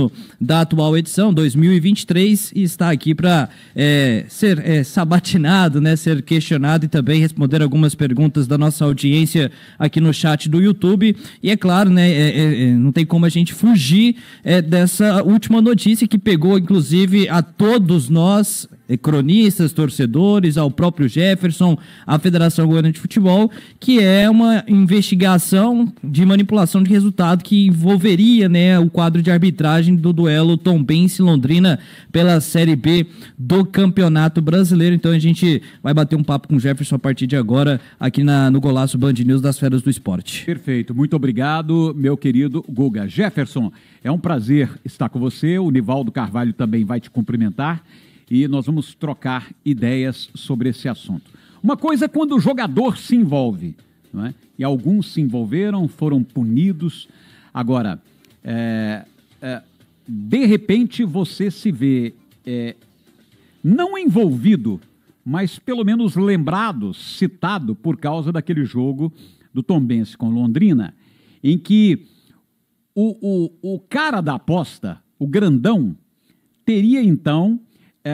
no da atual edição 2023 e está aqui para é, ser é, sabatinado, né, ser questionado e também responder algumas perguntas da nossa audiência aqui no chat do YouTube. E é claro, né, é, é, é não tem como a gente fugir é, dessa última notícia que pegou, inclusive, a todos nós cronistas, torcedores, ao próprio Jefferson, à Federação Goiana de Futebol, que é uma investigação de manipulação de resultado que envolveria né, o quadro de arbitragem do duelo duelo Tombense Londrina pela Série B do Campeonato Brasileiro. Então a gente vai bater um papo com o Jefferson a partir de agora aqui na, no Golaço Band News das Feras do Esporte. Perfeito, muito obrigado, meu querido Guga. Jefferson, é um prazer estar com você. O Nivaldo Carvalho também vai te cumprimentar e nós vamos trocar ideias sobre esse assunto. Uma coisa é quando o jogador se envolve, é? e alguns se envolveram, foram punidos. Agora, é, de repente você se vê é, não envolvido, mas pelo menos lembrado, citado por causa daquele jogo do Tombense com Londrina, em que o, o, o cara da aposta, o grandão, teria então é,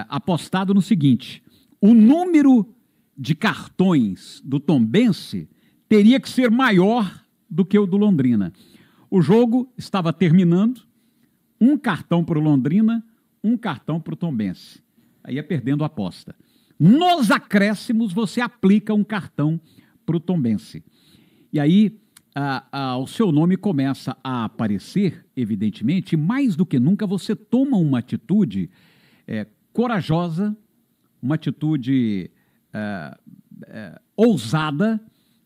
é, apostado no seguinte: o número de cartões do Tombense teria que ser maior do que o do Londrina. O jogo estava terminando, um cartão para o Londrina, um cartão para o Tombense. Aí é perdendo a aposta. Nos acréscimos, você aplica um cartão para o Tombense. E aí, o seu nome começa a aparecer, evidentemente, e mais do que nunca você toma uma atitude é, corajosa, uma atitude é, é, ousada,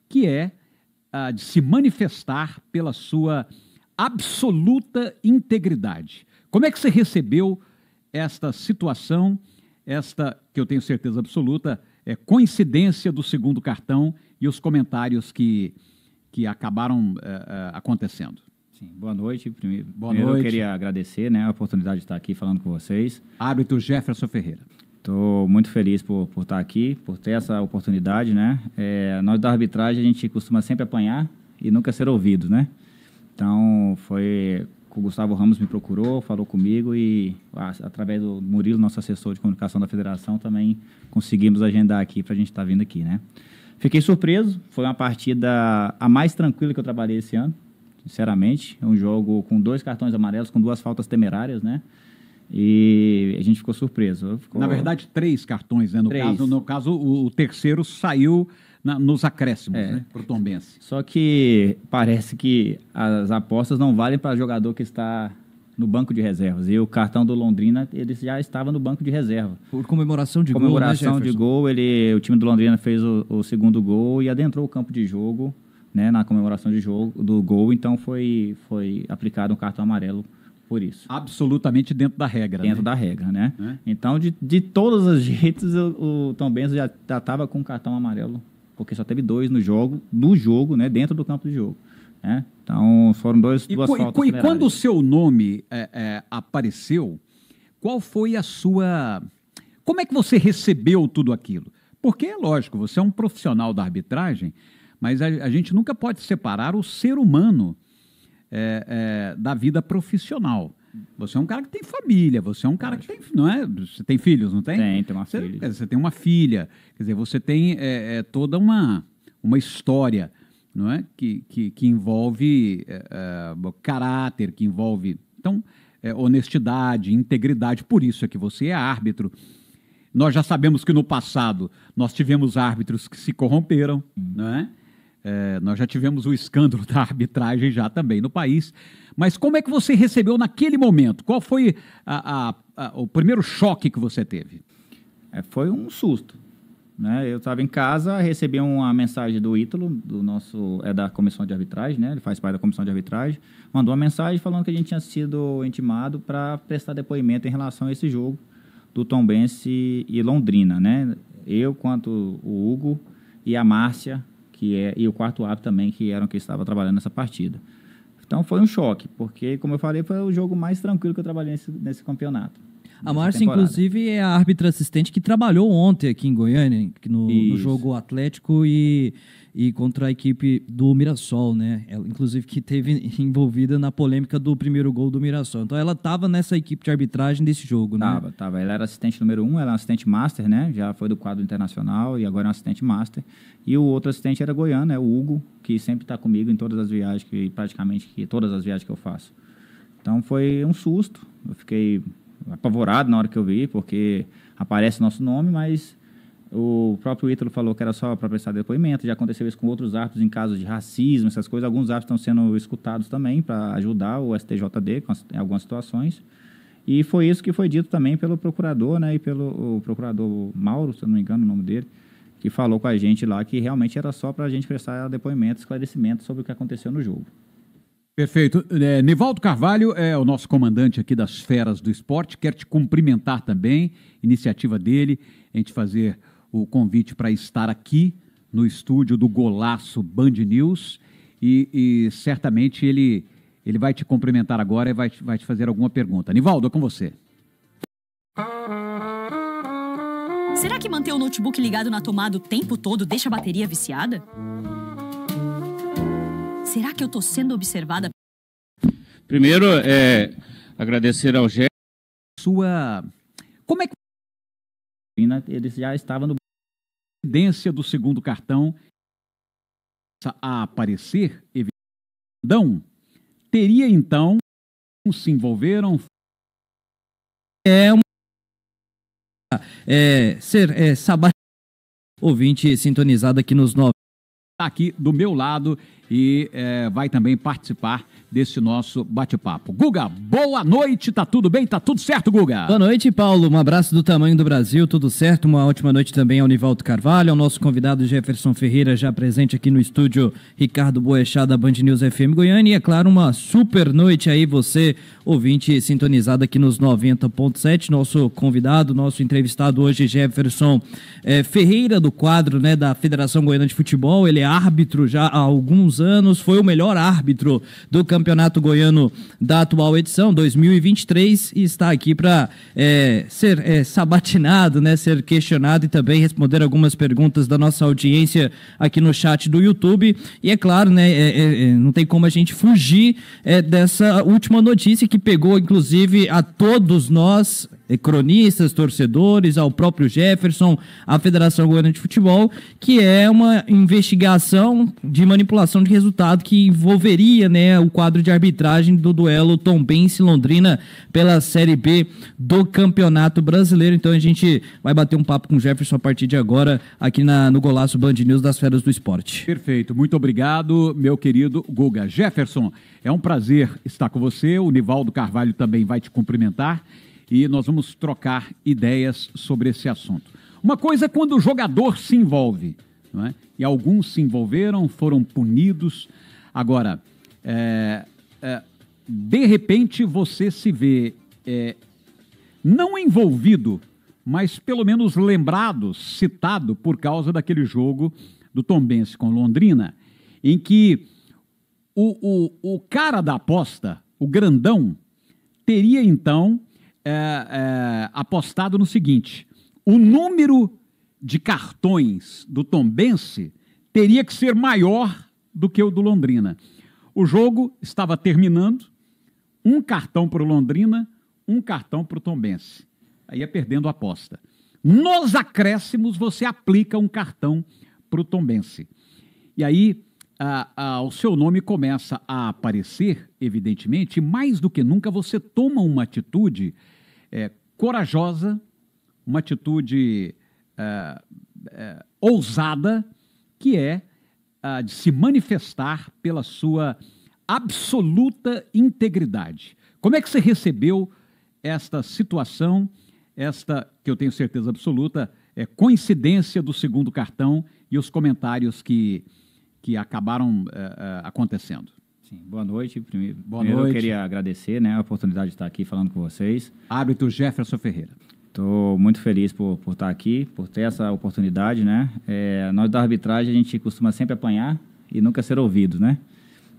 que é a ah, de se manifestar pela sua absoluta integridade. Como é que você recebeu esta situação, esta, que eu tenho certeza absoluta, é coincidência do segundo cartão e os comentários que, que acabaram é, acontecendo? Sim, boa noite. Primeiro, boa primeiro noite. eu queria agradecer né, a oportunidade de estar aqui falando com vocês. Árbitro Jefferson Ferreira. Estou muito feliz por, por estar aqui, por ter essa oportunidade, né? É, nós da arbitragem, a gente costuma sempre apanhar e nunca ser ouvido, né? Então, foi o Gustavo Ramos me procurou, falou comigo e através do Murilo, nosso assessor de comunicação da federação, também conseguimos agendar aqui para a gente estar tá vindo aqui, né? Fiquei surpreso, foi uma partida a mais tranquila que eu trabalhei esse ano, sinceramente. É um jogo com dois cartões amarelos, com duas faltas temerárias, né? E a gente ficou surpreso. Ficou... Na verdade, três cartões, né? No três. caso, no caso o, o terceiro saiu na, nos acréscimos, é. né? Para o Tombense. Só que parece que as apostas não valem para jogador que está no banco de reservas. E o cartão do Londrina, ele já estava no banco de reserva. Por comemoração de comemoração gol, né, de gol, ele, o time do Londrina fez o, o, segundo gol e adentrou o campo de jogo, né, na comemoração de jogo do gol, então foi foi aplicado um cartão amarelo por isso. Absolutamente dentro da regra. Dentro né? da regra, né? É. Então, de, de todos os jeitos, o, o Tom Benz já estava com o cartão amarelo porque só teve dois no jogo, no jogo, né, dentro do campo de jogo. Né? Então foram dois, e, duas e, faltas. E, quando o seu nome é, é, apareceu, qual foi a sua. Como é que você recebeu tudo aquilo? Porque é lógico, você é um profissional da arbitragem, mas a, a gente nunca pode separar o ser humano é, é da vida profissional. Você é um cara que tem família, você é um cara que tem, não é? Você tem filhos, não tem? Tem, tem uma você, filha. Dizer, você tem uma filha, quer dizer, você tem é, é, toda uma, uma história, não é? Que, que, que envolve é, é caráter, que envolve, então, é, honestidade, integridade, por isso é que você é árbitro. Nós já sabemos que no passado nós tivemos árbitros que se corromperam, uhum. não é? É, nós já tivemos o escândalo da arbitragem já também no país. Mas como é que você recebeu naquele momento? Qual foi a, a, a, o primeiro choque que você teve? É, foi um susto. Né? Eu estava em casa, recebi uma mensagem do Ítalo, do nosso, é da comissão de arbitragem, né? ele faz parte da comissão de arbitragem, mandou uma mensagem falando que a gente tinha sido intimado para prestar depoimento em relação a esse jogo do Tombense e Londrina. Né? Eu, quanto o Hugo e a Márcia, que é e o quarto árbitro também, que eram que estava trabalhando nessa partida. Então foi um choque, porque, como eu falei, foi o jogo mais tranquilo que eu trabalhei nesse, nesse campeonato. A Márcia, inclusive, é a árbitra assistente que trabalhou ontem aqui em Goiânia, no, no jogo Atlético e e contra a equipe do Mirassol, né? Ela, inclusive que teve envolvida na polêmica do primeiro gol do Mirassol. Então ela estava nessa equipe de arbitragem desse jogo, né? Tava, tava. Ela era assistente número um, ela é assistente master, né? Já foi do quadro internacional e agora é um assistente master. E o outro assistente era goiano, é O Hugo, que sempre está comigo em todas as viagens que praticamente que todas as viagens que eu faço. Então foi um susto. Eu fiquei apavorado na hora que eu vi, porque aparece nosso nome, mas o próprio Ítalo falou que era só para prestar depoimento, já aconteceu isso com outros árbitros em casos de racismo, essas coisas. Alguns árbitros estão sendo escutados também para ajudar o STJD em algumas situações. E foi isso que foi dito também pelo procurador, né, e pelo procurador Mauro, se eu não me engano o nome dele, que falou com a gente lá que realmente era só para a gente prestar depoimento, esclarecimento sobre o que aconteceu no jogo. Perfeito. É, Nivaldo Carvalho é o nosso comandante aqui das Feras do Esporte, quer te cumprimentar também, iniciativa dele, a gente fazer o convite para estar aqui no estúdio do Golaço Band News e, e, certamente ele, ele vai te cumprimentar agora e vai, vai te fazer alguma pergunta. Nivaldo, é com você. Será que manter o notebook ligado na tomada o tempo todo deixa a bateria viciada? Será que eu estou sendo observada? Primeiro, é, agradecer ao Gé. Sua. Como é que. Ele já estava no evidência do segundo cartão a aparecer, evidência, teria então se envolveram é uma é, ser é, sabat ouvinte sintonizado aqui nos nove tá aqui do meu lado e é, vai também participar desse nosso bate-papo. Guga, boa noite, tá tudo bem? Tá tudo certo, Guga? Boa noite, Paulo. Um abraço do tamanho do Brasil, tudo certo. Uma ótima noite também ao Nivaldo Carvalho, ao nosso convidado Jefferson Ferreira, já presente aqui no estúdio Ricardo Boechat da Band News FM Goiânia. E é claro, uma super noite aí, você, ouvinte sintonizado aqui nos 90.7. Nosso convidado, nosso entrevistado hoje, Jefferson é, Ferreira, do quadro né, da Federação Goiana de Futebol. Ele é árbitro já há alguns anos, foi o melhor árbitro do Campeonato Goiano da atual edição, 2023, e está aqui para é, ser é, sabatinado, né, ser questionado e também responder algumas perguntas da nossa audiência aqui no chat do YouTube. E é claro, né, é, é, é não tem como a gente fugir é, dessa última notícia que pegou, inclusive, a todos nós cronistas, torcedores, ao próprio Jefferson, à Federação Goiana de Futebol, que é uma investigação de manipulação de resultado que envolveria né, o quadro de arbitragem do duelo Tombense Londrina pela Série B do Campeonato Brasileiro. Então a gente vai bater um papo com o Jefferson a partir de agora aqui na, no Golaço Band News das Feras do Esporte. Perfeito, muito obrigado, meu querido Guga. Jefferson, é um prazer estar com você. O Nivaldo Carvalho também vai te cumprimentar e nós vamos trocar ideias sobre esse assunto. Uma coisa é quando o jogador se envolve. É? E alguns se envolveram, foram punidos. Agora, é, é, de repente você se vê é, não envolvido, mas pelo menos lembrado, citado por causa daquele jogo do Tombense com Londrina, em que o, o, o cara da aposta, o grandão, teria então é, é, apostado no seguinte: o número de cartões do Tombense teria que ser maior do que o do Londrina. O jogo estava terminando, um cartão para o Londrina, um cartão para o Tombense. Aí é perdendo a aposta. Nos acréscimos, você aplica um cartão para o Tombense. E aí, a, o seu nome começa a aparecer, evidentemente, e mais do que nunca você toma uma atitude é, corajosa, uma atitude é, é, ousada, que é a de se manifestar pela sua absoluta integridade. Como é que você recebeu esta situação, esta, que eu tenho certeza absoluta, é coincidência do segundo cartão e os comentários que, que acabaram é, acontecendo? Sim, boa noite. Primeiro, boa primeiro noite. eu queria agradecer né, a oportunidade de estar aqui falando com vocês. Árbitro Jefferson Ferreira. Estou muito feliz por, por estar aqui, por ter essa oportunidade, né? É, nós da arbitragem a gente costuma sempre apanhar e nunca ser ouvido, né?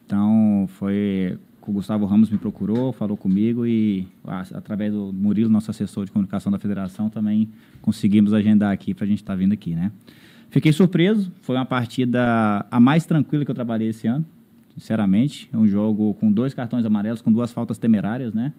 Então foi o Gustavo Ramos me procurou, falou comigo e através do Murilo, nosso assessor de comunicação da federação, também conseguimos agendar aqui para a gente estar tá vindo aqui, né? Fiquei surpreso, foi uma partida a mais tranquila que eu trabalhei esse ano, sinceramente. É Um jogo com dois cartões amarelos, com duas faltas temerárias, né?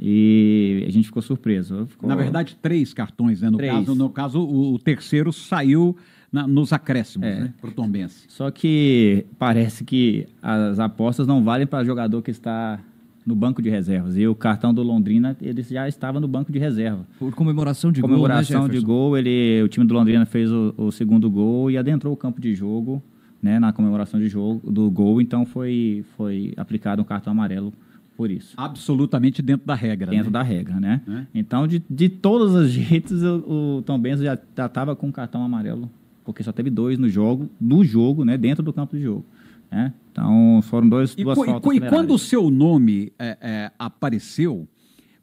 E a gente ficou surpreso. Ficou... Na verdade, três cartões, né? No três. caso, no caso o, terceiro saiu na, nos acréscimos, é. né? Pro Tom Benz. Só que parece que as apostas não valem para jogador que está no banco de reservas. E o cartão do Londrina, ele já estava no banco de reserva. Por comemoração de comemoração gol, né, de gol, ele, o time do Londrina fez o, o, segundo gol e adentrou o campo de jogo, né, na comemoração de jogo do gol, então foi foi aplicado um cartão amarelo por isso. Absolutamente dentro da regra. Dentro né? da regra, né? É. Então, de, de todas as jeitos, o, o Tom Benz já estava com cartão amarelo, porque só teve dois no jogo, no jogo, né? Dentro do campo de jogo. Né? Então, foram dois, e, duas e, faltas. E, e quando o seu nome é, é, apareceu,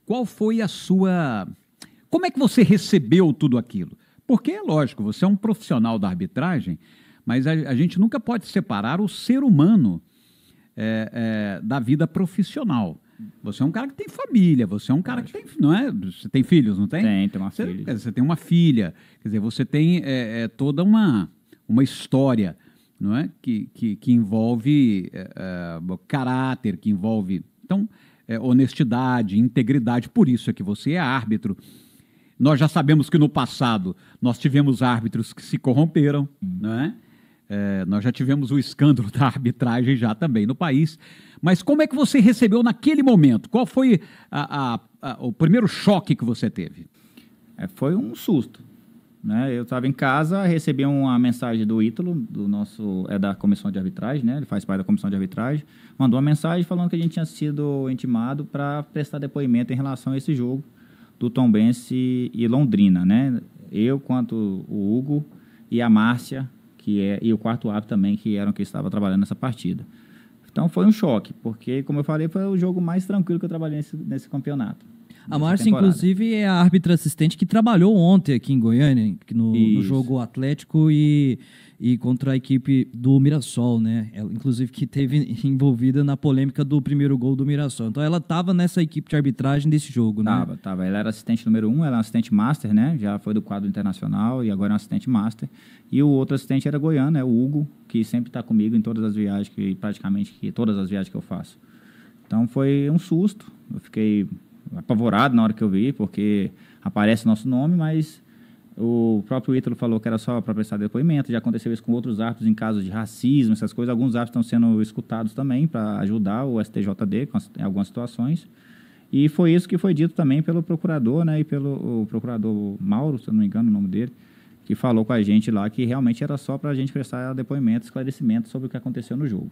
qual foi a sua. Como é que você recebeu tudo aquilo? Porque é lógico, você é um profissional da arbitragem, mas a, a gente nunca pode separar o ser humano é, é, da vida profissional. Você é um cara que tem família, você é um cara que tem, não é? Você tem filhos, não tem? Tem, tem uma você, filha. Você tem uma filha, quer dizer, você tem é, é, toda uma, uma história, não é? Que, que, que envolve é, é, caráter, que envolve, então, honestidade, integridade, por isso é que você é árbitro. Nós já sabemos que no passado nós tivemos árbitros que se corromperam, não é? É, nós já tivemos o escândalo da arbitragem já também no país. Mas como é que você recebeu naquele momento? Qual foi a, a, a, o primeiro choque que você teve? É, foi um susto. Né? Eu estava em casa, recebi uma mensagem do Ítalo, do nosso, é da comissão de arbitragem, né? ele faz parte da comissão de arbitragem, mandou uma mensagem falando que a gente tinha sido intimado para prestar depoimento em relação a esse jogo do Tom Tombense e Londrina. Né? Eu, quanto o Hugo e a Márcia, que é e o quarto árbitro também, que eram que estava trabalhando nessa partida. Então foi um choque, porque, como eu falei, foi o jogo mais tranquilo que eu trabalhei nesse, nesse campeonato. A Márcia, inclusive, é a árbitra assistente que trabalhou ontem aqui em Goiânia, no, no jogo Atlético e, e contra a equipe do Mirassol, né? Ela, inclusive, que teve envolvida na polêmica do primeiro gol do Mirassol. Então, ela estava nessa equipe de arbitragem desse jogo, né? Tava, tava. Ela era assistente número um, ela é assistente master, né? Já foi do quadro internacional e agora é assistente master. E o outro assistente era goiano, é O Hugo, que sempre está comigo em todas as viagens, que praticamente que todas as viagens que eu faço. Então, foi um susto. Eu fiquei apavorado na hora que eu vi, porque aparece o nosso nome, mas o próprio Ítalo falou que era só para prestar depoimento. Já aconteceu isso com outros árbitros em casos de racismo, essas coisas. Alguns árbitros estão sendo escutados também para ajudar o STJD em algumas situações. E foi isso que foi dito também pelo procurador, né, e pelo procurador Mauro, se eu não me engano o nome dele, que falou com a gente lá que realmente era só para a gente prestar depoimento, esclarecimento sobre o que aconteceu no jogo.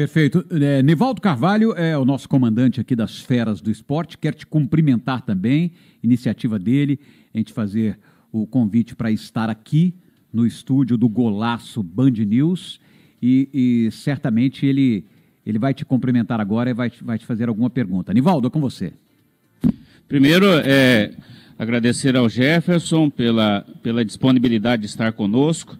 Perfeito. É, Nivaldo Carvalho é o nosso comandante aqui das Feras do Esporte. Quer te cumprimentar também, iniciativa dele, a gente fazer o convite para estar aqui no estúdio do Golaço Band News. E, e, certamente ele, ele vai te cumprimentar agora e vai, vai te fazer alguma pergunta. Nivaldo, é com você. Primeiro, é, agradecer ao Jefferson pela, pela disponibilidade de estar conosco.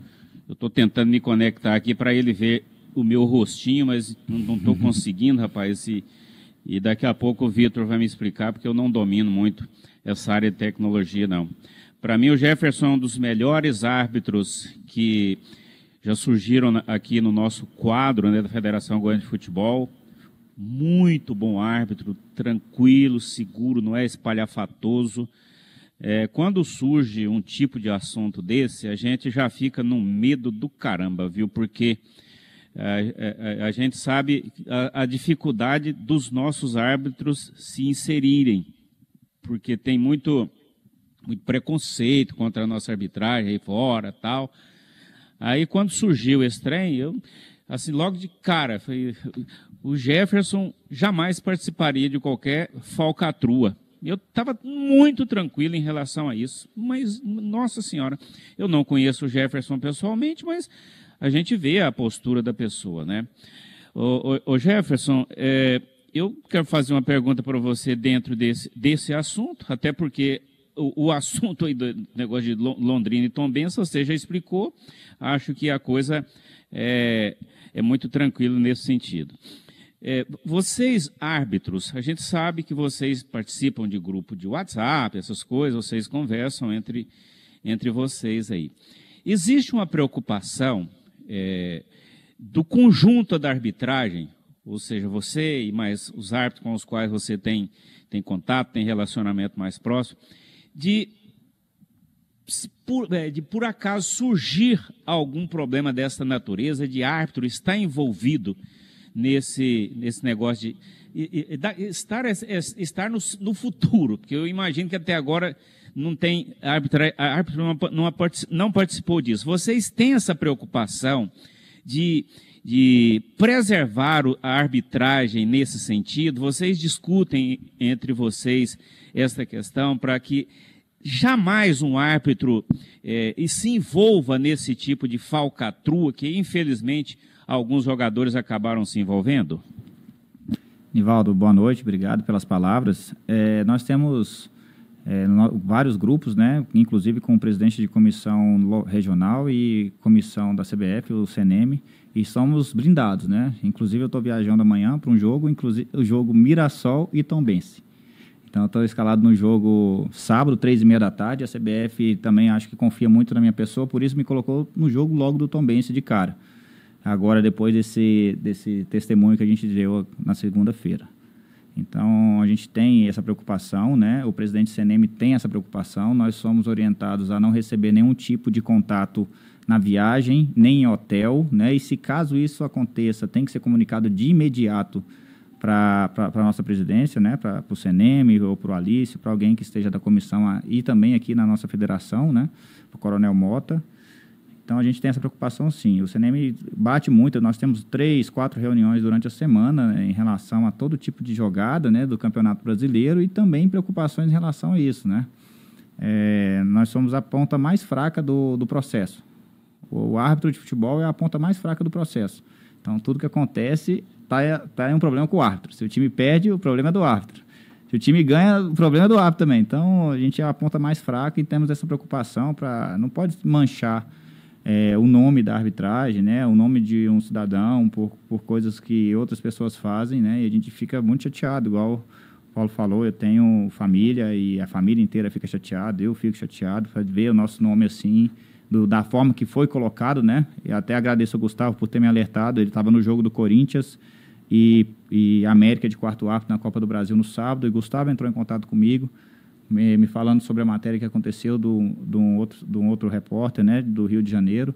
Eu estou tentando me conectar aqui para ele ver o meu rostinho, mas não estou uhum. conseguindo, rapaz. E, e daqui a pouco o Vitor vai me explicar, porque eu não domino muito essa área de tecnologia, não. Para mim, o Jefferson é um dos melhores árbitros que já surgiram aqui no nosso quadro né, da Federação Goiânia de Futebol. Muito bom árbitro, tranquilo, seguro, não é espalhafatoso. É, quando surge um tipo de assunto desse, a gente já fica num medo do caramba, viu? Porque é, é, é, a, gente sabe a, a dificuldade dos nossos árbitros se inserirem, porque tem muito, muito preconceito contra a nossa arbitragem aí fora tal. Aí quando surgiu esse trem, eu, assim, logo de cara, o Jefferson jamais participaria de qualquer falcatrua. Eu estava muito tranquilo em relação a isso, mas, nossa senhora, eu não conheço o Jefferson pessoalmente, mas a gente vê a postura da pessoa, né? Ô, Jefferson, é, eu quero fazer uma pergunta para você dentro desse, desse assunto, até porque o, o assunto aí do negócio de Londrina e Tombença, você já explicou, acho que a coisa é, é muito tranquila nesse sentido. É, vocês, árbitros, a gente sabe que vocês participam de grupo de WhatsApp, essas coisas, vocês conversam entre, entre vocês aí. Existe uma preocupação é, do conjunto da arbitragem, ou seja, você e mais os árbitros com os quais você tem, tem contato, tem relacionamento mais próximo, de por, é, de por acaso surgir algum problema dessa natureza, de árbitro estar envolvido nesse, nesse negócio de. E, e, estar estar no, no futuro, porque eu imagino que até agora não tem árbitra, árbitro não, não participou disso. Vocês têm essa preocupação de, de preservar a arbitragem nesse sentido? Vocês discutem entre vocês esta questão para que jamais um árbitro é, e se envolva nesse tipo de falcatrua que, infelizmente, alguns jogadores acabaram se envolvendo? Nivaldo, boa noite, obrigado pelas palavras. É, nós temos é, vários grupos, né, inclusive com o presidente de comissão regional e comissão da CBF, o CNM, e somos blindados, né? Inclusive eu estou viajando amanhã para um jogo, inclusive o jogo Mirassol e Tombense. Então estou escalado no jogo sábado, três e meia da tarde. A CBF também acho que confia muito na minha pessoa, por isso me colocou no jogo logo do Tombense de cara. Agora depois desse desse testemunho que a gente deu na segunda-feira. Então, a gente tem essa preocupação, né? o presidente do CNM tem essa preocupação, nós somos orientados a não receber nenhum tipo de contato na viagem, nem em hotel, né? e se caso isso aconteça, tem que ser comunicado de imediato para a nossa presidência, né? para o CNM ou para o Alice, para alguém que esteja da comissão a, e também aqui na nossa federação, né? para o Coronel Mota. Então a gente tem essa preocupação sim. O CNM bate muito, nós temos três, quatro reuniões durante a semana né, em relação a todo tipo de jogada né, do Campeonato Brasileiro e também preocupações em relação a isso. Né? É, nós somos a ponta mais fraca do, do processo. O, o, árbitro de futebol é a ponta mais fraca do processo. Então tudo que acontece está tá em um problema com o árbitro. Se o time perde, o problema é do árbitro. Se o time ganha, o problema é do árbitro também. Então a gente é a ponta mais fraca e temos essa preocupação para não pode manchar é, o nome da arbitragem, né, o nome de um cidadão por, por coisas que outras pessoas fazem, né, e a gente fica muito chateado, igual o Paulo falou, eu tenho família e a família inteira fica chateada, eu fico chateado para ver o nosso nome assim, do, da forma que foi colocado, né, e até agradeço ao Gustavo por ter me alertado, ele estava no jogo do Corinthians e, e América de quarto árbitro na Copa do Brasil no sábado, e Gustavo entrou em contato comigo, me, me falando sobre a matéria que aconteceu do, do, um outro, do um outro repórter né, do Rio de Janeiro.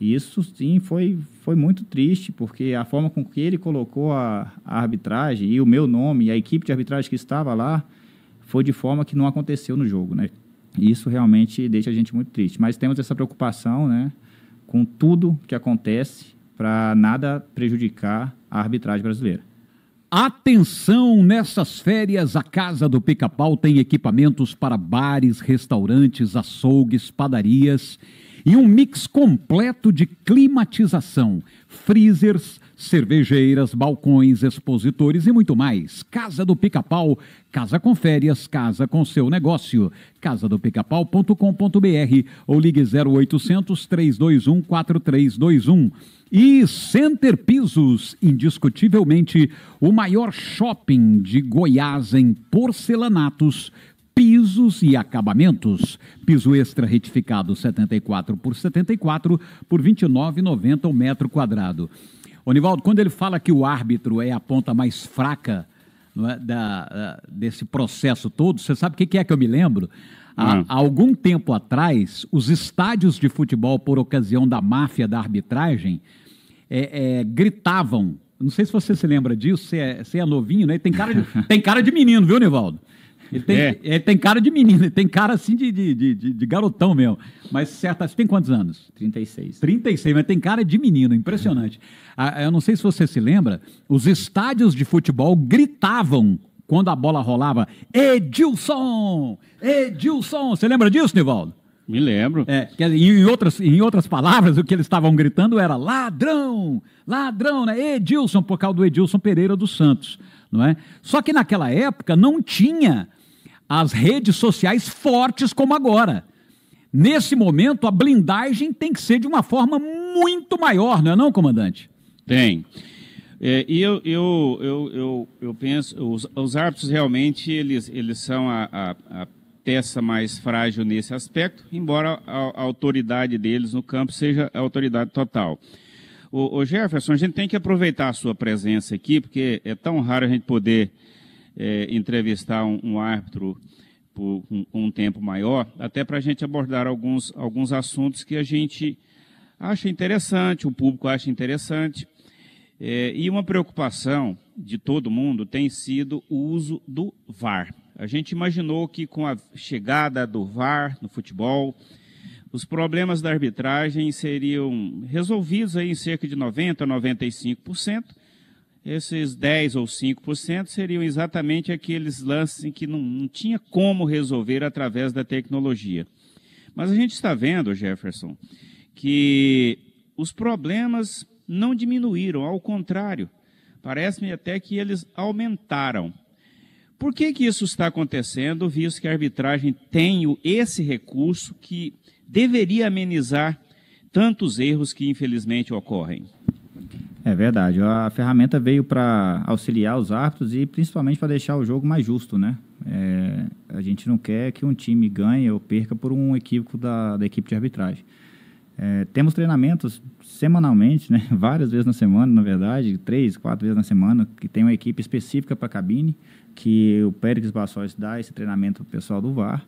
E isso, sim, foi, foi muito triste, porque a forma com que ele colocou a, a arbitragem e o meu nome e a equipe de arbitragem que estava lá foi de forma que não aconteceu no jogo, né? Isso realmente deixa a gente muito triste. Mas temos essa preocupação, né, com tudo que acontece para nada prejudicar a arbitragem brasileira. Atenção nessas férias, a Casa do Pica-Pau tem equipamentos para bares, restaurantes, açougues, padarias e um mix completo de climatização, freezers, cervejeiras, balcões, expositores e muito mais. Casa do Pica-Pau, casa com férias, casa com seu negócio. casadopicapau.com.br ou ligue 0800 321 4321. E Center Pisos, indiscutivelmente o maior shopping de Goiás em porcelanatos pisos e acabamentos. Piso extra retificado 74 por 74 por 29,90 o metro quadrado. Onivaldo, quando ele fala que o árbitro é a ponta mais fraca é, da, desse processo todo, você sabe o que é que eu me lembro? Há, há, hum. algum tempo atrás, os estádios de futebol, por ocasião da máfia da arbitragem, é, é, gritavam. Não sei se você se lembra disso, você é, você é novinho, né? Tem cara, de, tem cara de menino, viu, Nivaldo? Ele tem, é. ele tem cara de menino, ele tem cara assim de, de, de, de garotão mesmo. Mas certa, você tem quantos anos? 36. 36, mas tem cara de menino, impressionante. eu não sei se você se lembra, os estádios de futebol gritavam quando a bola rolava: Edilson! Edilson! Você lembra disso, Nivaldo? Me lembro. É, em, outras, em outras palavras, o que eles estavam gritando era ladrão, ladrão, né? Edilson, por causa do Edilson Pereira dos Santos, não é? Só que naquela época não tinha as redes sociais fortes como agora. Nesse momento, a blindagem tem que ser de uma forma muito maior, não é não, comandante? Tem. É, e eu, eu, eu, eu, eu penso, os, os árbitros realmente, eles, eles são a, a, a peça mais frágil nesse aspecto, embora a, a, autoridade deles no campo seja a autoridade total. O, o Jefferson, a gente tem que aproveitar a sua presença aqui, porque é tão raro a gente poder é, entrevistar um, um árbitro por um, um, tempo maior, até para a gente abordar alguns, alguns assuntos que a gente acha interessante, o público acha interessante. É, e uma preocupação de todo mundo tem sido o uso do VAR. A gente imaginou que com a chegada do VAR no futebol, os problemas da arbitragem seriam resolvidos aí em cerca de 90 a 95%, esses 10 ou 5% seriam exatamente aqueles lances que não, não tinha como resolver através da tecnologia. Mas a gente está vendo, Jefferson, que os problemas não diminuíram, ao contrário, parece-me até que eles aumentaram. Por que, que isso está acontecendo, visto que a arbitragem tem esse recurso que deveria amenizar tantos erros que infelizmente ocorrem? É verdade. A ferramenta veio para auxiliar os árbitros e principalmente para deixar o jogo mais justo, né? É, a gente não quer que um time ganhe ou perca por um equívoco da, da equipe de arbitragem. É, temos treinamentos semanalmente, né? várias vezes na semana, na verdade, três, quatro vezes na semana, que tem uma equipe específica para cabine, que o Péricles Bassóis dá esse treinamento para o pessoal do VAR.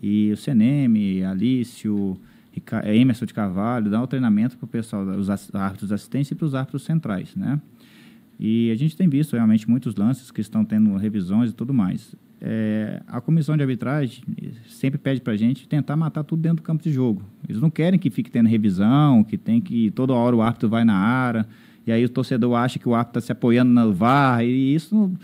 E o a Alício, é Emerson de Carvalho, dá o um treinamento para o pessoal, os árbitros assistentes e para os árbitros centrais, né? E a gente tem visto realmente muitos lances que estão tendo revisões e tudo mais. É, a comissão de arbitragem sempre pede para a gente tentar matar tudo dentro do campo de jogo. Eles não querem que fique tendo revisão, que tem que toda hora o árbitro vai na área, e aí o torcedor acha que o árbitro está se apoiando no VAR, e isso... Não,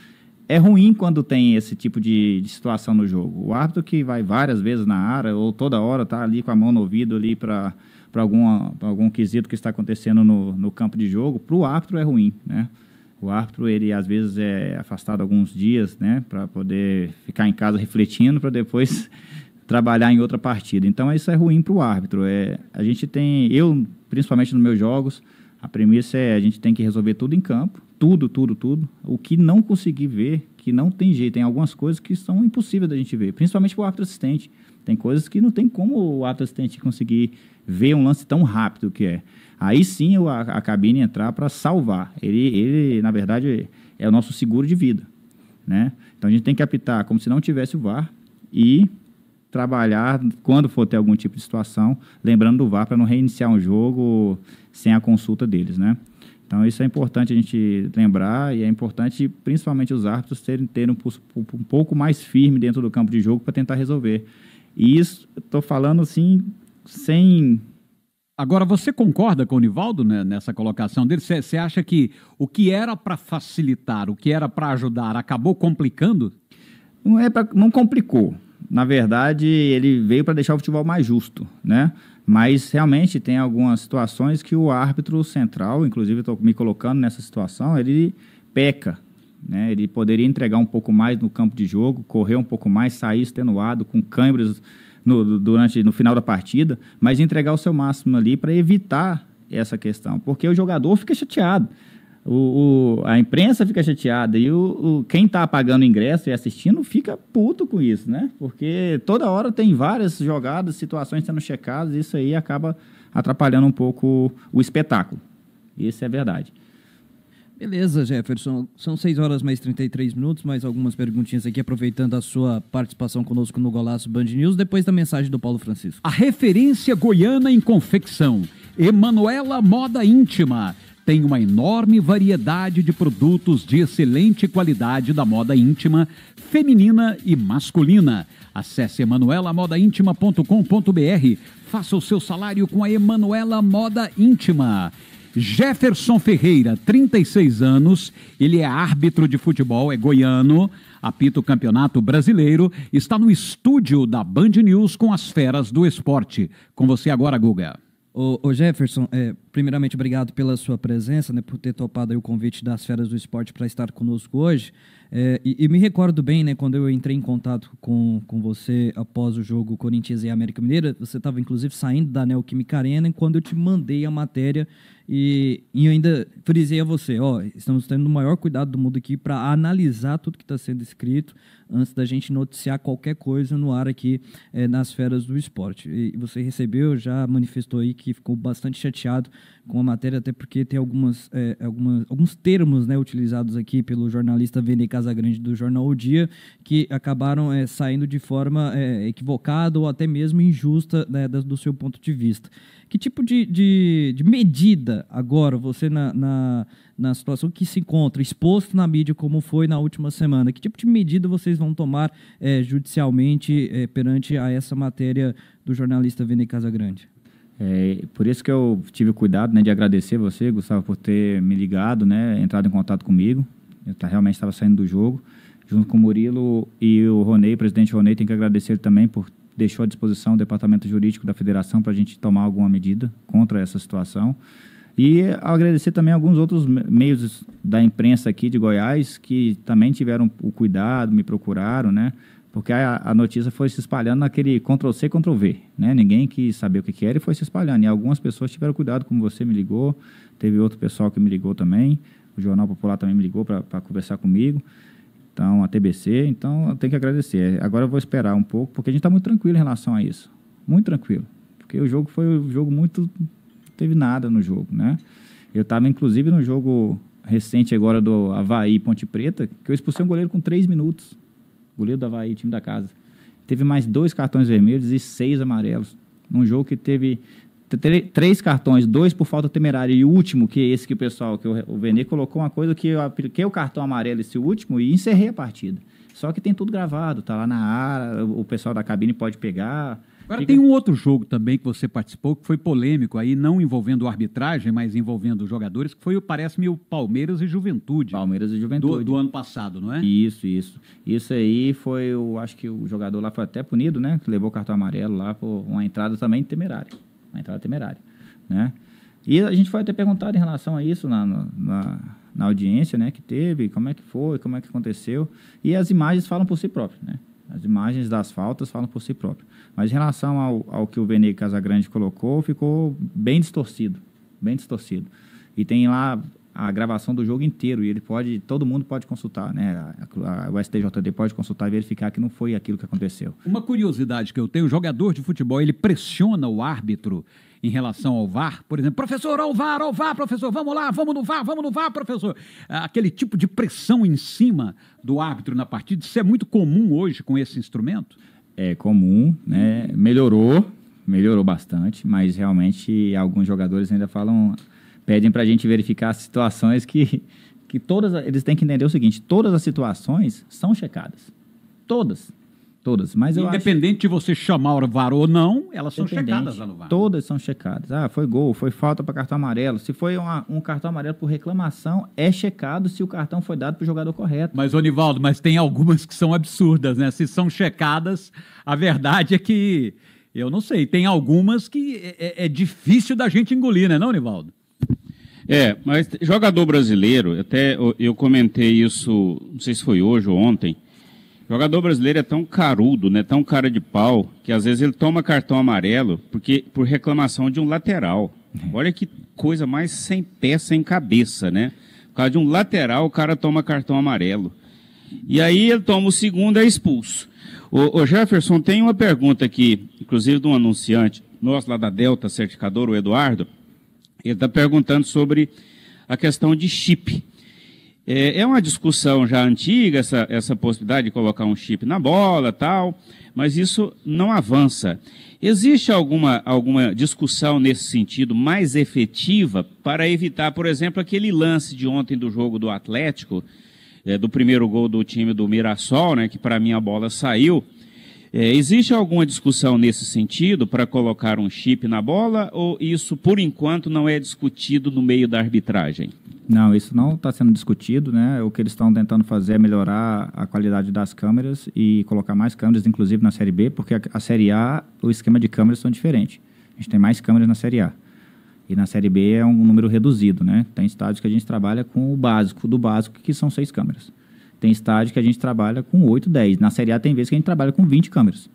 é ruim quando tem esse tipo de, de, situação no jogo. O árbitro que vai várias vezes na área ou toda hora tá ali com a mão no ouvido ali para para algum quesito que está acontecendo no, no campo de jogo, para o árbitro é ruim, né? O árbitro, ele às vezes é afastado alguns dias, né, para poder ficar em casa refletindo, para depois trabalhar em outra partida. Então isso é ruim para o árbitro. É, a gente tem, eu principalmente nos meus jogos, a premissa é a gente tem que resolver tudo em campo, tudo, tudo, tudo. O que não consegui ver, que não tem jeito, tem algumas coisas que são impossíveis da gente ver, principalmente para o árbitro assistente. Tem coisas que não tem como o árbitro assistente conseguir ver um lance tão rápido que é. Aí sim a, a cabine entrar para salvar. Ele, ele, na verdade, é o nosso seguro de vida. Né? Então a gente tem que apitar como se não tivesse o VAR e trabalhar quando for ter algum tipo de situação, lembrando do VAR para não reiniciar um jogo sem a consulta deles, né? Então, isso é importante a gente lembrar e é importante, principalmente, os árbitros terem, terem um um pouco mais firme dentro do campo de jogo para tentar resolver. E isso, estou falando assim, sem. Agora, você concorda com o Nivaldo né, nessa colocação dele? Você acha que o que era para facilitar, o que era para ajudar, acabou complicando? Não, é pra, não complicou. Na verdade, ele veio para deixar o futebol mais justo, né? Mas realmente tem algumas situações que o árbitro central, inclusive estou me colocando nessa situação, ele peca. Né? Ele poderia entregar um pouco mais no campo de jogo, correr um pouco mais, sair extenuado, com câimbras no, durante, no final da partida, mas entregar o seu máximo ali para evitar essa questão, porque o jogador fica chateado. O, o, a imprensa fica chateada e o, o quem está pagando ingresso e assistindo fica puto com isso, né? Porque toda hora tem várias jogadas, situações sendo checadas, e isso aí acaba atrapalhando um pouco o espetáculo. Isso é verdade. Beleza, Jefferson. São 6 horas mais 33 minutos, mais algumas perguntinhas aqui, aproveitando a sua participação conosco no Golaço Band News, depois da mensagem do Paulo Francisco. A referência goiana em confecção. Emanuela Moda Íntima tem uma enorme variedade de produtos de excelente qualidade da moda íntima, feminina e masculina. Acesse emanuelamodaintima.com.br. Faça o seu salário com a Emanuela Moda Íntima. Jefferson Ferreira, 36 anos, ele é árbitro de futebol, é goiano, apita o Campeonato Brasileiro, está no estúdio da Band News com as feras do esporte. Com você agora, Guga. Ô, Jefferson, é, primeiramente, obrigado pela sua presença, né, por ter topado o convite das Feras do Esporte para estar conosco hoje. É, e, e, me recordo bem, né, quando eu entrei em contato com, com você após o jogo Corinthians e América Mineira, você estava inclusive saindo da Neoquímica Arena, quando eu te mandei a matéria e, e ainda frisei a você, ó, estamos tendo o maior cuidado do mundo aqui para analisar tudo que está sendo escrito, antes da gente noticiar qualquer coisa no ar aqui é, nas feras do esporte. E você recebeu, já manifestou aí que ficou bastante chateado com a matéria, até porque tem algumas, é, algumas alguns termos né, utilizados aqui pelo jornalista Vene Casagrande do jornal O Dia, que acabaram é, saindo de forma equivocada ou até mesmo injusta né, do seu ponto de vista. Que tipo de, de, de medida agora você na, na, na, situação que se encontra, exposto na mídia como foi na última semana, que tipo de medida vocês vão tomar é, judicialmente é, perante a essa matéria do jornalista Vini Casagrande? É, por isso que eu tive o cuidado né, de agradecer você, Gustavo, por ter me ligado, né, entrado em contato comigo. Eu tá, realmente estava saindo do jogo junto com o Murilo e o Ronei, o presidente Ronei, tem que agradecer também por deixou à disposição o departamento jurídico da federação para a gente tomar alguma medida contra essa situação. E agradecer também alguns outros meios da imprensa aqui de Goiás que também tiveram o cuidado, me procuraram, né? Porque a, a notícia foi se espalhando naquele Ctrl-C, Ctrl-V, né? Ninguém quis saber o que, que era e foi se espalhando. E algumas pessoas tiveram cuidado, como você me ligou, teve outro pessoal que me ligou também, o Jornal Popular também me ligou para conversar comigo. Então, a TBC, então eu tenho que agradecer. Agora eu vou esperar um pouco, porque a gente está muito tranquilo em relação a isso. Muito tranquilo. Porque o jogo foi um jogo muito. Não teve nada no jogo, né? Eu estava, inclusive, no jogo recente agora do Havaí Ponte Preta, que eu expulsei um goleiro com três minutos. Goleiro do Havaí, time da casa. Teve mais dois cartões vermelhos e seis amarelos. Num jogo que teve três cartões, dois por falta temerária e o último, que é esse que o pessoal, que o, o Vene colocou uma coisa que eu apliquei é o cartão amarelo esse último e encerrei a partida. Só que tem tudo gravado, tá lá na área, o pessoal da cabine pode pegar. Agora fica... tem um outro jogo também que você participou que foi polêmico aí, não envolvendo arbitragem, mas envolvendo jogadores, que foi, parece-me, o Palmeiras e Juventude. Palmeiras e Juventude. Do, do, ano passado, não é? Isso, isso. Isso aí foi, eu acho que o jogador lá foi até punido, né? Que levou o cartão amarelo lá por uma entrada também temerária uma entrada temerária, né? E a gente foi até perguntado em relação a isso na, na, na audiência, né, que teve, como é que foi, como é que aconteceu, e as imagens falam por si próprias, né? As imagens das faltas falam por si próprias. Mas em relação ao, ao que o Vene Casagrande colocou, ficou bem distorcido, bem distorcido. E tem lá a gravação do jogo inteiro e ele pode, todo mundo pode consultar, né? A, a, o STJD pode consultar e verificar que não foi aquilo que aconteceu. Uma curiosidade que eu tenho, o jogador de futebol, ele pressiona o árbitro em relação ao VAR, por exemplo, professor, ao VAR, ao VAR, professor, vamos lá, vamos no VAR, vamos no VAR, professor. Ah, aquele tipo de pressão em cima do árbitro na partida, isso é muito comum hoje com esse instrumento? É comum, né? Melhorou, melhorou bastante, mas realmente alguns jogadores ainda falam pedem para a gente verificar situações que, que todas, eles têm que entender o seguinte, todas as situações são checadas, todas, todas, mas eu Independente acho, de você chamar o VAR ou não, elas são checadas lá no VAR. Todas são checadas, ah, foi gol, foi falta para cartão amarelo, se foi uma, um cartão amarelo por reclamação, é checado se o cartão foi dado para o jogador correto. Mas, Onivaldo, mas tem algumas que são absurdas, né, se são checadas, a verdade é que... Eu não sei, tem algumas que é, é, é difícil da gente engolir, né, não, Nivaldo? É, mas jogador brasileiro, até eu comentei isso, não sei se foi hoje ou ontem. Jogador brasileiro é tão carudo, né? Tão cara de pau, que às vezes ele toma cartão amarelo porque por reclamação de um lateral. É. Olha que coisa mais sem pé, sem cabeça, né? Por causa de um lateral, o cara toma cartão amarelo. E aí ele toma o segundo e é expulso. O, o, Jefferson tem uma pergunta aqui, inclusive de um anunciante nosso lá da Delta Certificador, o Eduardo. Ele está perguntando sobre a questão de chip. É, é, uma discussão já antiga essa, essa possibilidade de colocar um chip na bola, tal, mas isso não avança. Existe alguma, alguma discussão nesse sentido mais efetiva para evitar, por exemplo, aquele lance de ontem do jogo do Atlético, é, do primeiro gol do time do Mirassol, né, que para mim a bola saiu, é, existe alguma discussão nesse sentido para colocar um chip na bola ou isso, por enquanto, não é discutido no meio da arbitragem? Não, isso não está sendo discutido, né? O que eles estão tentando fazer é melhorar a qualidade das câmeras e colocar mais câmeras, inclusive na série B, porque a, a série A, o esquema de câmeras são diferentes. A gente tem mais câmeras na série A. E na série B é um número reduzido, né? Tem estádios que a gente trabalha com o básico do básico, que são seis câmeras. Tem estádio que a gente trabalha com 8, 10. Na Série A tem vezes que a gente trabalha com 20 câmeras.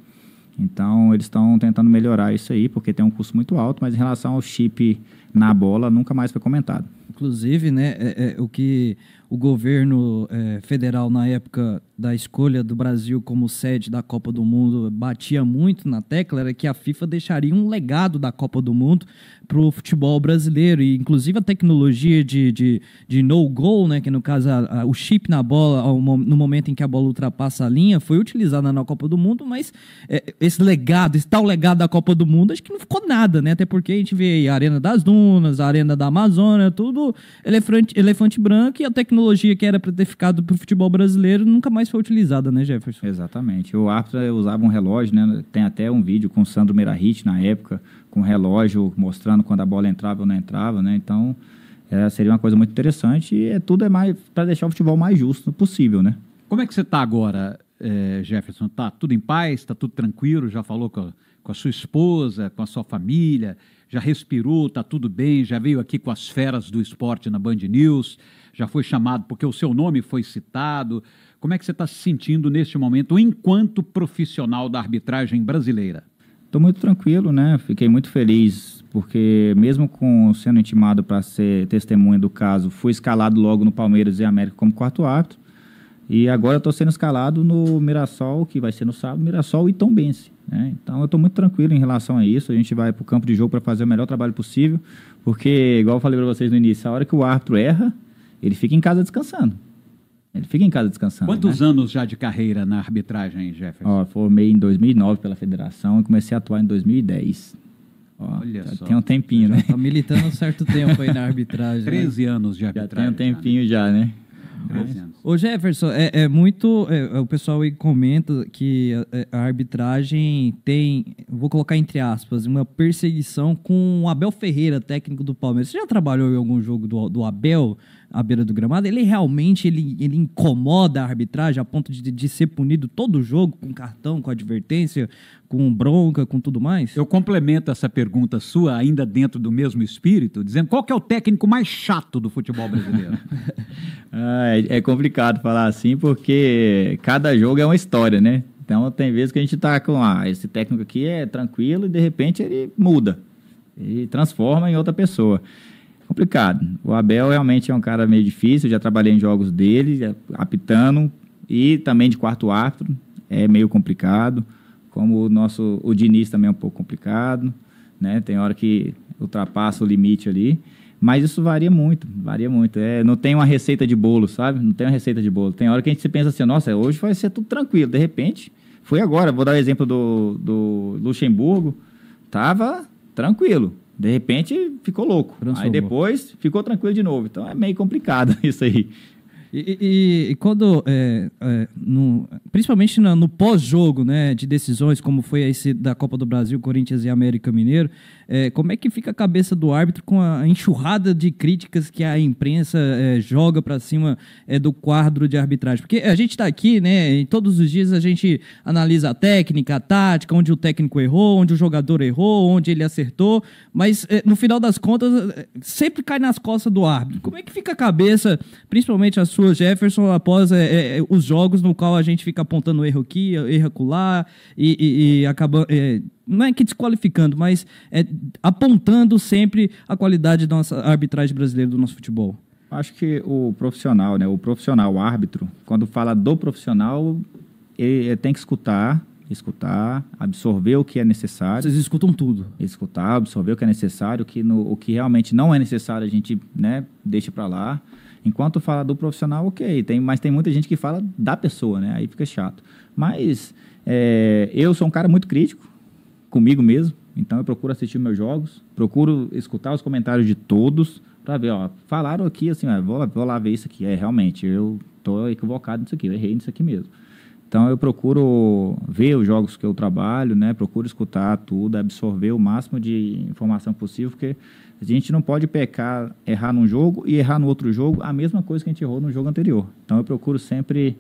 Então, eles estão tentando melhorar isso aí, porque tem um custo muito alto, mas em relação ao chip na bola, nunca mais foi comentado. Inclusive, né, é, é, o que o governo é, federal na época da escolha do Brasil como sede da Copa do Mundo batia muito na tecla era que a FIFA deixaria um legado da Copa do Mundo para o futebol brasileiro. E, inclusive, a tecnologia de, de, de no-goal, né, que no caso a, a, o chip na bola, ao, no momento em que a bola ultrapassa a linha, foi utilizada na Copa do Mundo, mas é, esse legado, esse tal legado da Copa do Mundo, acho que não ficou nada, né? Até porque a gente vê aí a Arena das Dunas, a Arena da Amazônia, tudo elefante, elefante branco e a tecnologia que era para ter ficado para o futebol brasileiro nunca mais foi utilizada, né, Jefferson? Exatamente. O árbitro eh, usava um relógio, né? Tem até um vídeo com o Sandro Merahit na época, com o relógio mostrando quando a bola entrava ou não entrava, né? Então, é, seria uma coisa muito interessante e é, tudo é mais para deixar o futebol mais justo possível, né? Como é que você está agora, é, Jefferson? Tá tudo em paz? Tá tudo tranquilo? Já falou com a, com a sua esposa, com a sua família? já respirou, tá tudo bem, já veio aqui com as feras do esporte na Band News, já foi chamado porque o seu nome foi citado, como é que você está se sentindo neste momento enquanto profissional da arbitragem brasileira? Estou muito tranquilo, né? Fiquei muito feliz porque mesmo com sendo intimado para ser testemunha do caso, fui escalado logo no Palmeiras e América como quarto árbitro. E agora estou sendo escalado no Mirassol, que vai ser no sábado, Mirassol e Tombense. Né? Então eu estou muito tranquilo em relação a isso. A gente vai para o campo de jogo para fazer o melhor trabalho possível, porque, igual eu falei para vocês no início, a hora que o árbitro erra, ele fica em casa descansando. Ele fica em casa descansando. Quantos né? anos já de carreira na arbitragem, Jefferson? Ó, formei em 2009 pela federação e comecei a atuar em 2010. Ó, Olha só. Tem um tempinho, né? Tá militando um certo tempo aí na arbitragem. 13 né? anos de arbitragem. Já tem um tempinho já, né? 13 tá né? né? né? anos. Ô Jefferson, é, é muito. É, é o pessoal aí comenta que a, é, a, arbitragem tem, vou colocar entre aspas, uma perseguição com o Abel Ferreira, técnico do Palmeiras. Você já trabalhou em algum jogo do, do Abel? à beira do gramado, ele realmente ele, ele incomoda a arbitragem a ponto de, de ser punido todo o jogo com cartão, com advertência, com bronca, com tudo mais? Eu complemento essa pergunta sua, ainda dentro do mesmo espírito, dizendo qual que é o técnico mais chato do futebol brasileiro? ah, é, é complicado falar assim, porque cada jogo é uma história, né? Então tem vezes que a gente tá com, ah, esse técnico aqui é tranquilo e de repente ele muda e transforma em outra pessoa complicado. O Abel realmente é um cara meio difícil, já trabalhei em jogos dele, apitando e também de quarto árbitro, é meio complicado. Como o nosso o Diniz também é um pouco complicado, né? Tem hora que ultrapassa o limite ali, mas isso varia muito, varia muito. É, não tem uma receita de bolo, sabe? Não tem uma receita de bolo. Tem hora que a gente pensa assim, nossa, hoje vai ser tudo tranquilo, de repente, foi agora. Vou dar o exemplo do, do Luxemburgo, tava tranquilo de repente, ficou louco. Transformou. Aí depois, ficou tranquilo de novo. Então, é meio complicado isso aí. E, e, e, quando, é, é, no, principalmente no, no pós-jogo né, de decisões, como foi esse da Copa do Brasil, Corinthians e América Mineiro, é, como é que fica a cabeça do árbitro com a enxurrada de críticas que a imprensa é, joga para cima é, do quadro de arbitragem? Porque a gente está aqui, né? E todos os dias a gente analisa a técnica, a tática, onde o técnico errou, onde o jogador errou, onde ele acertou. Mas é, no final das contas, é, sempre cai nas costas do árbitro. Como é que fica a cabeça, principalmente a sua, Jefferson, após é, os jogos no qual a gente fica apontando erro aqui, erro acolá e, e, e acaba não é que desqualificando, mas é, apontando sempre a qualidade da nossa arbitragem brasileira do nosso futebol? Acho que o profissional, né? O profissional, o árbitro, quando fala do profissional, ele, ele tem que escutar, escutar, absorver o que é necessário. Vocês escutam tudo. Escutar, absorver o que é necessário, que no, o que realmente não é necessário a gente, né, deixa para lá. Enquanto fala do profissional, ok, tem, mas tem muita gente que fala da pessoa, né? Aí fica chato. Mas é, eu sou um cara muito crítico, comigo mesmo. Então eu procuro assistir meus jogos, procuro escutar os comentários de todos para ver, ó, falaram aqui assim, ó, vou, lá, vou lá ver isso aqui. É, realmente, eu tô equivocado nisso aqui, eu errei nisso aqui mesmo. Então eu procuro ver os jogos que eu trabalho, né? Procuro escutar tudo, absorver o máximo de informação possível, porque a gente não pode pecar, errar num jogo e errar no outro jogo a mesma coisa que a gente errou no jogo anterior. Então eu procuro sempre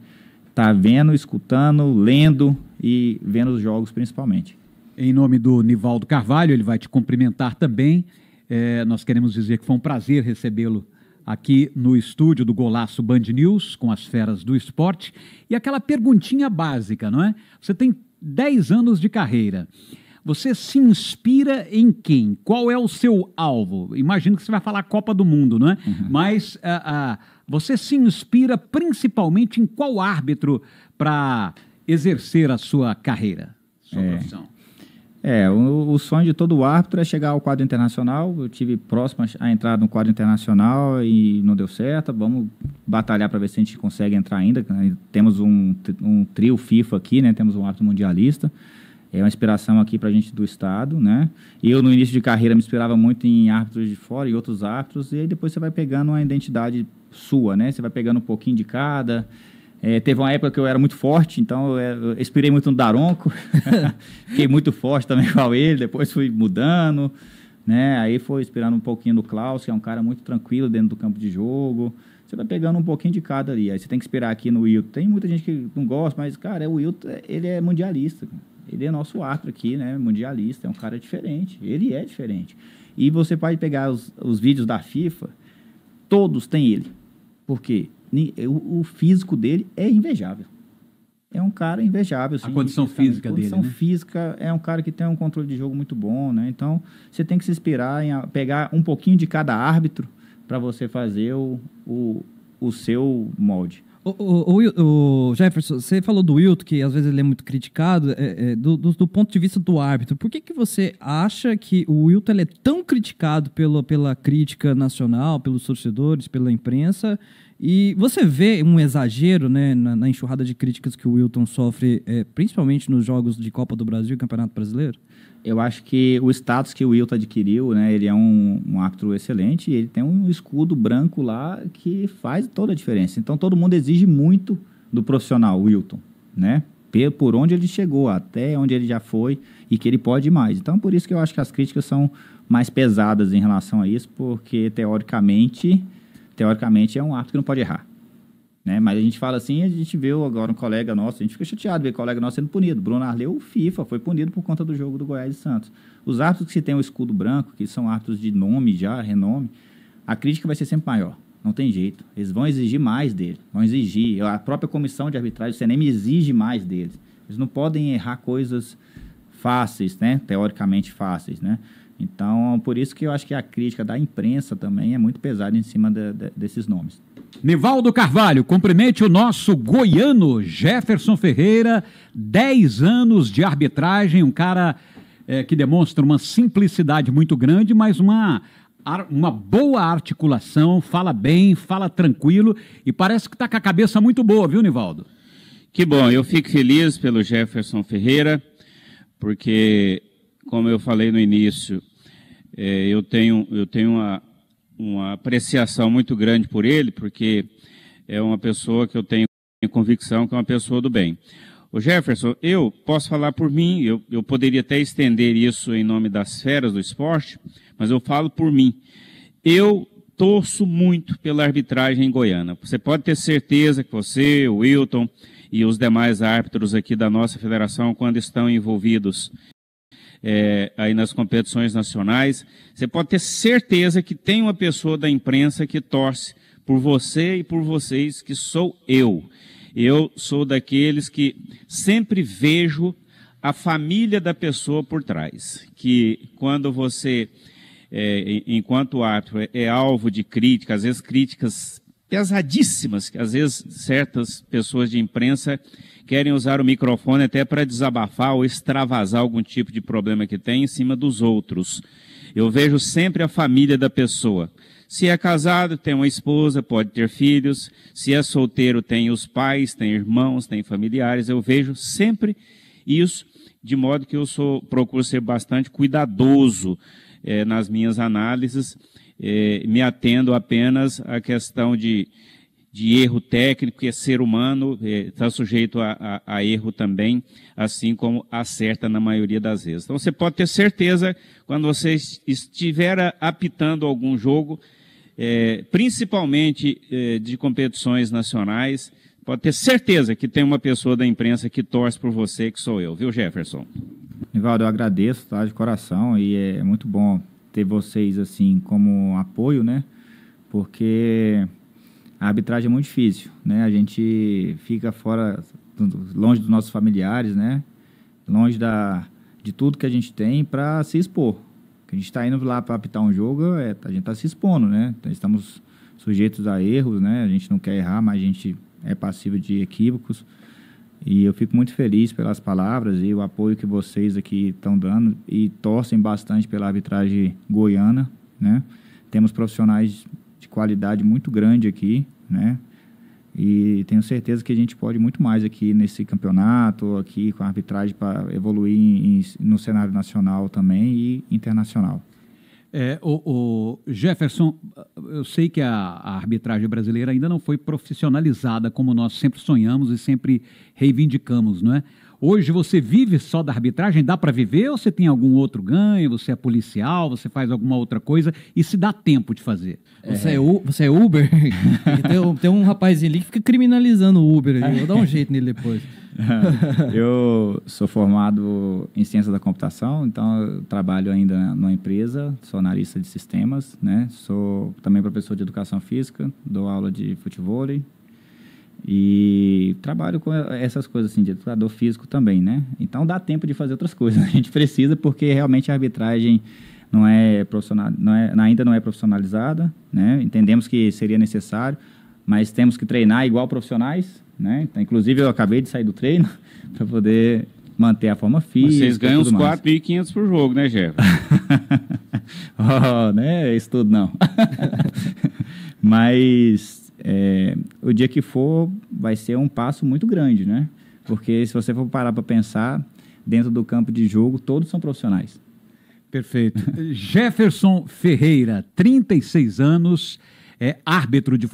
estar tá vendo, escutando, lendo e vendo os jogos principalmente. Em nome do Nivaldo Carvalho, ele vai te cumprimentar também. É, nós queremos dizer que foi um prazer recebê-lo aqui no estúdio do Golaço Band News, com as feras do esporte. E aquela perguntinha básica, não é? Você tem 10 anos de carreira. Você se inspira em quem? Qual é o seu alvo? Imagino que você vai falar Copa do Mundo, não é? Uhum. Mas uh, uh, você se inspira principalmente em qual árbitro para exercer a sua carreira, sua é, profissão? É, o, o, sonho de todo árbitro é chegar ao quadro internacional. Eu tive próximo a entrar no quadro internacional e não deu certo. Vamos batalhar para ver se a gente consegue entrar ainda. Temos um, um trio FIFA aqui, né? Temos um árbitro mundialista. É uma inspiração aqui para a gente do Estado, né? Eu, no início de carreira, me inspirava muito em árbitros de fora e outros árbitros. E aí depois você vai pegando uma identidade sua, né? Você vai pegando um pouquinho de cada é, teve uma época que eu era muito forte, então eu, é, eu muito no Daronco. Fiquei muito forte também igual ele, depois fui mudando. Né? Aí foi inspirando um pouquinho no Klaus, que é um cara muito tranquilo dentro do campo de jogo. Você vai pegando um pouquinho de cada ali. Aí você tem que esperar aqui no Wilton. Tem muita gente que não gosta, mas, cara, o Wilton, ele é mundialista. Ele é nosso árbitro aqui, né? Mundialista, é um cara diferente. Ele é diferente. E você pode pegar os, os vídeos da FIFA, todos têm ele. Por quê? É, o físico dele é invejável. É um cara invejável. Assim, a condição física a condição dele. condição né? física né? é um cara que tem um controle de jogo muito bom, né? Então, você tem que se inspirar em pegar um pouquinho de cada árbitro para você fazer o, o, o seu molde. O, o, o, Jefferson, você falou do Wilton, que às vezes ele é muito criticado, é, é, do, do, do, ponto de vista do árbitro. Por que, que você acha que o Wilton é tão criticado pelo, pela crítica nacional, pelos torcedores, pela imprensa, e você vê um exagero né, na, na enxurrada de críticas que o Wilton sofre, é, principalmente nos jogos de Copa do Brasil e Campeonato Brasileiro? Eu acho que o status que o Wilton adquiriu, né, ele é um, um árbitro excelente e ele tem um escudo branco lá que faz toda a diferença. Então todo mundo exige muito do profissional Wilton, né? por onde ele chegou, até onde ele já foi e que ele pode mais. Então, por isso que eu acho que as críticas são mais pesadas em relação a isso, porque teoricamente teoricamente é um ato que não pode errar. Né? Mas a gente fala assim, a gente viu agora um colega nosso, a gente fica chateado ver colega nosso sendo punido. Bruno Arleu, o FIFA, foi punido por conta do jogo do Goiás e Santos. Os atos que se tem o escudo branco, que são atos de nome já, renome, a crítica vai ser sempre maior. Não tem jeito. Eles vão exigir mais dele. Vão exigir. A própria comissão de arbitragem, o CNM exige mais deles. Eles não podem errar coisas fáceis, né? Teoricamente fáceis, né? Então, por isso que eu acho que a crítica da imprensa também é muito pesada em cima de, de, desses nomes. Nivaldo Carvalho, cumprimente o nosso goiano Jefferson Ferreira, 10 anos de arbitragem, um cara é, que demonstra uma simplicidade muito grande, mas uma, uma boa articulação, fala bem, fala tranquilo e parece que está com a cabeça muito boa, viu, Nivaldo? Que bom, eu fico feliz pelo Jefferson Ferreira, porque como eu falei no início, é, eu tenho, eu tenho uma, uma apreciação muito grande por ele, porque é uma pessoa que eu tenho convicção que é uma pessoa do bem. O Jefferson, eu posso falar por mim, eu, eu poderia até estender isso em nome das feras do esporte, mas eu falo por mim. Eu torço muito pela arbitragem em Goiânia. Você pode ter certeza que você, o Wilton e os demais árbitros aqui da nossa federação, quando estão envolvidos é, aí nas competições nacionais, você pode ter certeza que tem uma pessoa da imprensa que torce por você e por vocês, que sou eu. Eu sou daqueles que sempre vejo a família da pessoa por trás. Que quando você, é, enquanto árbitro, é alvo de críticas, às vezes críticas pesadíssimas que às vezes certas pessoas de imprensa querem usar o microfone até para desabafar ou extravasar algum tipo de problema que tem em cima dos outros. Eu vejo sempre a família da pessoa. Se é casado, tem uma esposa, pode ter filhos. Se é solteiro, tem os pais, tem irmãos, tem familiares. Eu vejo sempre isso, de modo que eu sou, procuro ser bastante cuidadoso é, nas minhas análises é, me atendo apenas à questão de, de erro técnico, que é ser humano, está é, sujeito a, a, a, erro também, assim como acerta na maioria das vezes. Então você pode ter certeza, quando você estiver apitando algum jogo, é, principalmente de competições nacionais, Pode ter certeza que tem uma pessoa da imprensa que torce por você, que sou eu, viu, Jefferson? Nivaldo, eu agradeço, tá, de coração, e é muito bom ter vocês assim como apoio, né? Porque a arbitragem é muito difícil, né? A gente fica fora, longe dos nossos familiares, né? Longe da, de tudo que a gente tem para se expor. A gente está indo lá para apitar um jogo, é, a gente está se expondo, né? Então, estamos sujeitos a erros, né? A gente não quer errar, mas a gente é passível de equívocos. E eu fico muito feliz pelas palavras e o apoio que vocês aqui estão dando e torcem bastante pela arbitragem goiana, né? Temos profissionais de qualidade muito grande aqui, né? E tenho certeza que a gente pode muito mais aqui nesse campeonato, aqui com a arbitragem para evoluir em, no cenário nacional também e internacional. É, o, o Jefferson, eu sei que a, a, arbitragem brasileira ainda não foi profissionalizada como nós sempre sonhamos e sempre reivindicamos, não é? Hoje você vive só da arbitragem? Dá para viver ou você tem algum outro ganho? Você é policial, você faz alguma outra coisa e se dá tempo de fazer? Você, é, é você é Uber? tem, tem, um rapazzinho ali que fica criminalizando o Uber. Vou dar um jeito nele depois. eu sou formado em ciência da computação, então trabalho ainda numa empresa, sou analista de sistemas, né? Sou também professor de educação física, dou aula de futebol e trabalho com essas coisas assim de educador físico também, né? Então dá tempo de fazer outras coisas. A gente precisa porque realmente a arbitragem não é profissional, não é, ainda não é profissionalizada, né? Entendemos que seria necessário, mas temos que treinar igual profissionais, né? Então, inclusive, eu acabei de sair do treino para poder manter a forma física. vocês ganham uns 4.500 por jogo, né, Jeff? oh, né? Isso é tudo não. Mas é, o dia que for, vai ser um passo muito grande, né? Porque se você for parar para pensar, dentro do campo de jogo, todos são profissionais. Perfeito. Jefferson Ferreira, 36 anos, é árbitro de futebol.